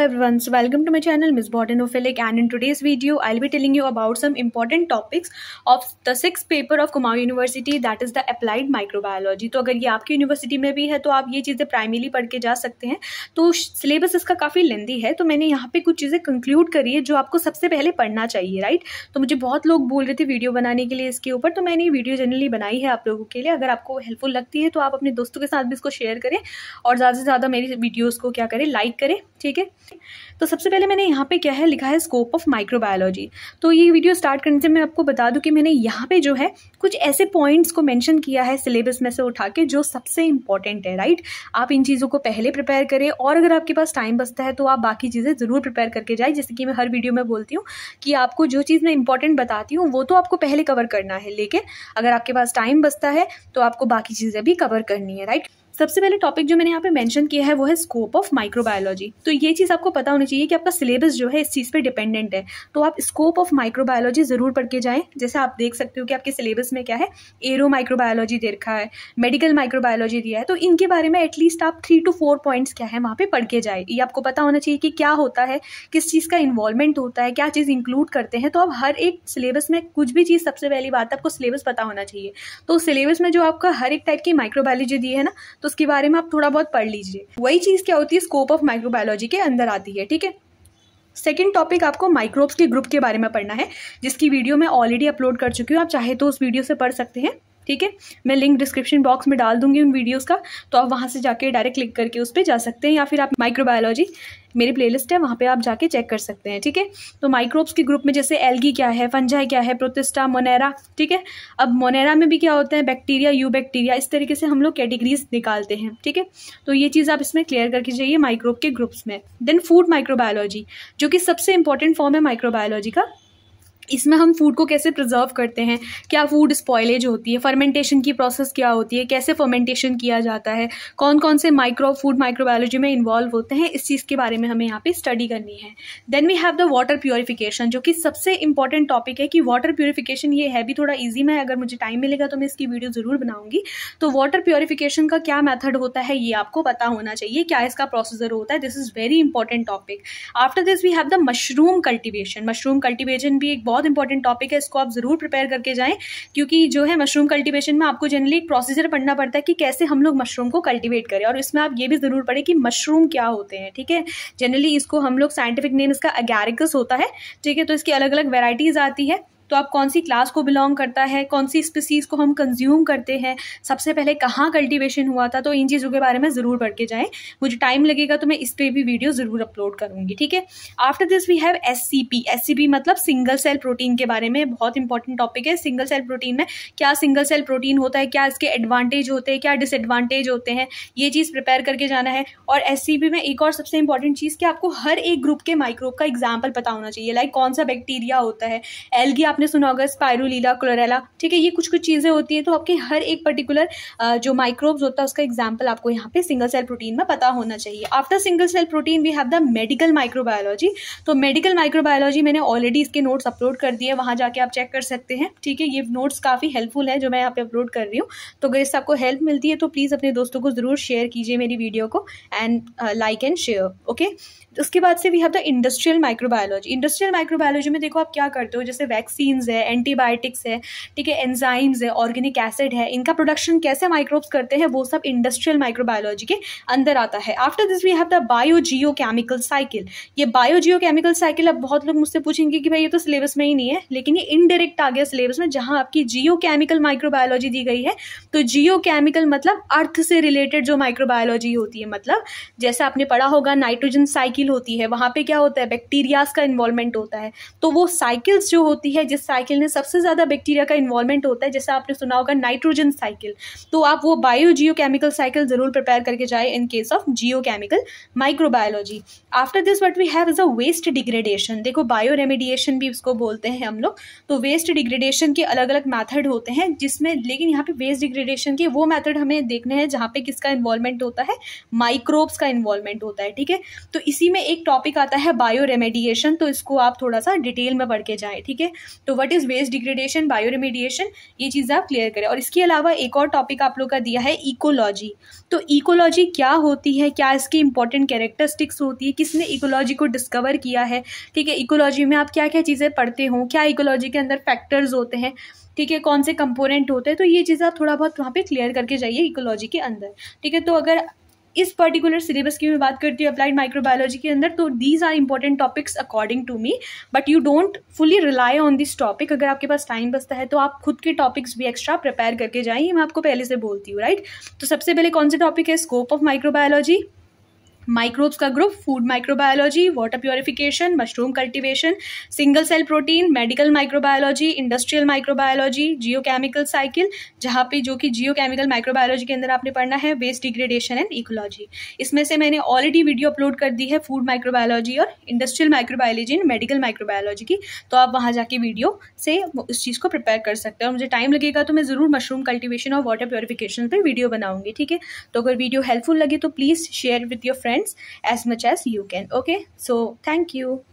everyone so welcome to my channel Ms. Botanophilik and in today's video I'll be telling you about some important topics of the six paper of Kumaun University that is the applied microbiology तो अगर ये आपकी university में भी है तो आप ये चीज़ें प्राइमरी पढ़ के जा सकते हैं तो सिलेबस इसका काफ़ी लेंदी है तो मैंने यहाँ पे कुछ चीज़ें कंक्लूड करी है जो आपको सबसे पहले पढ़ना चाहिए राइट तो मुझे बहुत लोग बोल रहे थे वीडियो बनाने के लिए इसके ऊपर तो मैंने ये वीडियो जनरली बनाई है आप लोगों के लिए अगर आपको हेल्पफुल लगती है तो आप अपने दोस्तों के साथ भी इसको शेयर करें और ज़्यादा से ज़्यादा मेरी वीडियोज़ को क्या करें लाइक करें ठीक है तो सबसे पहले मैंने यहाँ पे क्या है लिखा है स्कोप ऑफ माइक्रोबायोलॉजी तो ये वीडियो स्टार्ट करने से मैं आपको बता दूँ कि मैंने यहाँ पे जो है कुछ ऐसे पॉइंट्स को मैंशन किया है सिलेबस में से उठा के जो सबसे इंपॉर्टेंट है राइट आप इन चीज़ों को पहले प्रिपेयर करें और अगर आपके पास टाइम बचता है तो आप बाकी चीज़ें ज़रूर प्रिपेयर करके जाए जैसे कि मैं हर वीडियो में बोलती हूँ कि आपको जो चीज़ मैं इंपॉर्टेंट बताती हूँ वो तो आपको पहले कवर करना है लेकिन अगर आपके पास टाइम बचता है तो आपको बाकी चीज़ें भी कवर करनी है राइट सबसे पहले टॉपिक जो मैंने यहाँ पे मेंशन किया है वो है स्कोप ऑफ माइक्रोबायोलॉजी तो ये चीज़ आपको पता होनी चाहिए कि आपका सिलेबस जो है इस चीज़ पे डिपेंडेंट है तो आप स्कोप ऑफ माइक्रोबायोलॉजी ज़रूर पढ़ के जाएं जैसे आप देख सकते हो कि आपके सिलेबस में क्या है एरो माइक्रोबायोलॉजी दे रखा है मेडिकल माइक्रोबायोलॉजी दिया है तो इनके बारे में एटलीस्ट आप थ्री टू फोर पॉइंट्स क्या है वहां पर पढ़ के जाए ये आपको पता होना चाहिए कि क्या होता है किस चीज़ का इन्वॉल्वमेंट होता है क्या चीज़ इंक्लूड करते हैं तो आप हर एक सिलेबस में कुछ भी चीज़ सबसे पहली बात आपको सिलेबस पता होना चाहिए तो सिलेबस में जो आपका हर एक टाइप की माइक्रोबायोलॉजी दी है ना तो उसके बारे में आप थोड़ा बहुत पढ़ लीजिए वही चीज़ क्या होती है स्कोप ऑफ माइक्रोबायोलॉजी के अंदर आती है ठीक है सेकेंड टॉपिक आपको माइक्रोब्स के ग्रुप के बारे में पढ़ना है जिसकी वीडियो मैं ऑलरेडी अपलोड कर चुकी हूँ आप चाहे तो उस वीडियो से पढ़ सकते हैं ठीक है मैं लिंक डिस्क्रिप्शन बॉक्स में डाल दूंगी उन वीडियोस का तो आप वहां से जाके डायरेक्ट क्लिक करके उस पर जा सकते हैं या फिर आप माइक्रोबायोलॉजी मेरी प्लेलिस्ट है वहाँ पे आप जाके चेक कर सकते हैं ठीक है तो माइक्रोब्स के ग्रुप में जैसे एल्गी क्या है फंजाई क्या है प्रोतिस्टा मोनेरा ठीक है अब मोनेरा में भी क्या होता है बैक्टीरिया यू बैक्टीरिया इस तरीके से हम लोग कैटेगरीज निकालते हैं ठीक है तो ये चीज़ आप इसमें क्लियर करके जाइए माइक्रोब के ग्रुप्स में देन फूड माइक्रोबायोलॉजी जो कि सबसे इंपॉर्टेंट फॉर्म है माइक्रोबायोलॉजी का इसमें हम फूड को कैसे प्रिजर्व करते हैं क्या फूड स्पॉयलेज होती है फर्मेंटेशन की प्रोसेस क्या होती है कैसे फर्मेंटेशन किया जाता है कौन कौन से माइक्रो फूड माइक्रोबायोलॉजी में इन्वॉल्व होते हैं इस चीज़ के बारे में हमें यहाँ पे स्टडी करनी है then we have the water purification जो कि सबसे इंपॉर्टेंट टॉपिक है कि वाटर प्योरीफिकेशन ये है भी थोड़ा ईजी में अगर मुझे टाइम मिलेगा तो मैं इसकी वीडियो ज़रूर बनाऊंगी तो वाटर प्योरीफिकेशन का क्या मैथड होता है ये आपको पता होना चाहिए क्या इसका प्रोसीजर होता है this is very important topic after this we have the mushroom cultivation mushroom cultivation भी एक बहुत बहुत इंपॉर्टेंट टॉपिक है इसको आप ज़रूर प्रिपेयर करके जाएं क्योंकि जो है मशरूम कल्टीवेशन में आपको जनरली एक प्रोसीजर पढ़ना पड़ता है कि कैसे हम लोग मशरूम को कल्टिवेट करें और इसमें आप ये भी ज़रूर पढ़े कि मशरूम क्या होते हैं ठीक है जनरली इसको हम लोग साइंटिफिक नेम इसका अगैरिकस होता है ठीक है तो इसकी अलग अलग वेराइटीज़ आती है तो आप कौन सी क्लास को बिलोंग करता है कौन सी स्पीसीज़ को हम कंज्यूम करते हैं सबसे पहले कहाँ कल्टिवेशन हुआ था तो इन चीज़ों के बारे में ज़रूर पढ़ के जाएँ मुझे टाइम लगेगा तो मैं इस पर भी वीडियो ज़रूर अपलोड करूँगी ठीक है after this we have S C मतलब सिंगल सेल प्रोटीन के बारे में बहुत इंपॉर्टेंट टॉपिक है सिंगल सेल प्रोटीन में क्या सिंगल सेल प्रोटीन होता है क्या इसके एडवांटेज होते हैं क्या डिसएडवांटेज होते हैं ये चीज़ प्रिपेयर करके जाना है और एस में एक और सबसे इंपॉर्टेंट चीज़ कि आपको हर एक ग्रुप के माइक्रोब का एग्जाम्पल पता होना चाहिए लाइक कौन सा बैक्टीरिया होता है एलगी आप आपने सुना होगा स्पायरोला क्लोरेला ठीक है ये कुछ कुछ चीज़ें होती हैं तो आपके हर एक पर्टिकुलर जो माइक्रोब्स होता है उसका एग्जाम्पल आपको यहाँ पे सिंगल सेल प्रोटीन में पता होना चाहिए after single cell protein we have the medical microbiology तो मेडिकल माइक्रोबायोलॉजी मैंने ऑलरेडी इसके नोट्स अपलोड कर दिए वहाँ जाके आप चेक कर सकते हैं ठीक है ये नोट्स काफ़ी हेल्पफुल है जो मैं यहाँ पे अपलोड कर रही हूँ तो अगर इससे आपको हेल्प मिलती है तो प्लीज़ अपने दोस्तों को ज़रूर शेयर कीजिए मेरी वीडियो को and like and share okay उसके बाद से we have the industrial microbiology industrial microbiology में देखो आप क्या करते हो जैसे वैक्सीन प्रोटीन्स है एंटीबायोटिक्स है ठीक है एंजाइम्स है ऑर्गेनिक एसिड है इनका प्रोडक्शन कैसे माइक्रोब्स करते हैं वो सब इंडस्ट्रियल माइक्रोबायोलॉजी के अंदर आता है after this we have the biogeochemical cycle ये बायो जियो केमिकल साइकिल अब बहुत लोग मुझसे पूछेंगे कि भाई ये तो सिलेबस में ही नहीं है लेकिन ये इनडायरेक्ट आ गया सिलेबस में जहां आपकी जियो केमिकल माइक्रोबायोलॉजी दी गई है तो जियो केमिकल मतलब अर्थ से रिलेटेड जो माइक्रोबायोलॉजी होती है मतलब जैसे आपने पढ़ा होगा नाइट्रोजन साइकिल होती है वहां पे क्या होता है बैक्टीरियाज का इन्वॉल्वमेंट होता है तो वो साइकिल्स जो होती है जिस जिस साइकिल में सबसे ज़्यादा बैक्टीरिया का इन्वॉल्वमेंट होता है जैसे आपने सुना होगा नाइट्रोजन साइकिल तो आप वो बायो जियो केमिकल साइकिल ज़रूर प्रिपेयर करके जाए in case of geochemical microbiology after this what we have is a waste degradation देखो बायो रेमिडिएशन भी उसको बोलते हैं हम लोग तो वेस्ट डिग्रेडेशन के अलग अलग मैथड होते हैं जिसमें लेकिन यहाँ पे वेस्ट डिग्रेडेशन के वो मैथड हमें देखने हैं जहाँ पे किसका इन्वॉल्वमेंट होता है माइक्रोब्स का इन्वॉल्वमेंट होता है ठीक है तो इसी में एक टॉपिक आता है बायो रेमेडिएशन तो इसको आप थोड़ा सा डिटेल में पढ़ के जाए ठीक है तो what is waste degradation bioremediation ये चीज़ आप क्लियर करें और इसके अलावा एक और टॉपिक आप लोग का दिया है इकोलॉजी तो इकोलॉजी क्या होती है क्या इसकी इंपॉर्टेंट कैरेक्टरिस्टिक्स होती है किसने इकोलॉजी को डिस्कवर किया है ठीक है इकोलॉजी में आप क्या क्या चीज़ें पढ़ते हो क्या इकोलॉजी के अंदर फैक्टर्स होते हैं ठीक है कौन से कंपोनेंट होते हैं तो ये चीज़ आप थोड़ा बहुत वहाँ पे क्लियर करके जाइए इकोलॉजी के अंदर ठीक है तो अगर इस पर्टिकुलर सिलेबस की मैं बात करती हूँ अप्लाइड माइक्रोबायोलॉजी के अंदर तो these are important topics according to me but you don't fully rely on this topic अगर आपके पास टाइम बचता है तो आप खुद के टॉपिक्स भी एक्स्ट्रा प्रिपेयर करके जाइए मैं आपको पहले से बोलती हूँ राइट तो सबसे पहले कौन से टॉपिक है स्कोप ऑफ माइक्रोबायोलॉजी माइक्रोब्स का group food microbiology water purification mushroom cultivation single cell protein medical microbiology industrial microbiology geochemical cycle जहाँ पे जो कि जियोकेमिकल माइक्रोबायोलॉजी के अंदर आपने पढ़ना है वेस्ट डिग्रेडेशन एंड इकोलॉजी इसमें से मैंने ऑलरेडी वीडियो अपलोड कर दी है फूड माइक्रोबायोलॉजी और industrial microbiology and medical microbiology की तो आप वहाँ जाके वीडियो से उस चीज़ को प्रिपेयर कर सकते हैं और मुझे टाइम लगेगा तो मैं ज़रूर मशरूम कल्टिवेशन और वाटर प्योरिफिकेशन पर वीडियो बनाऊंगी ठीक है तो अगर वीडियो हेल्पफुल लगे तो please share with your friend as much as you can okay so thank you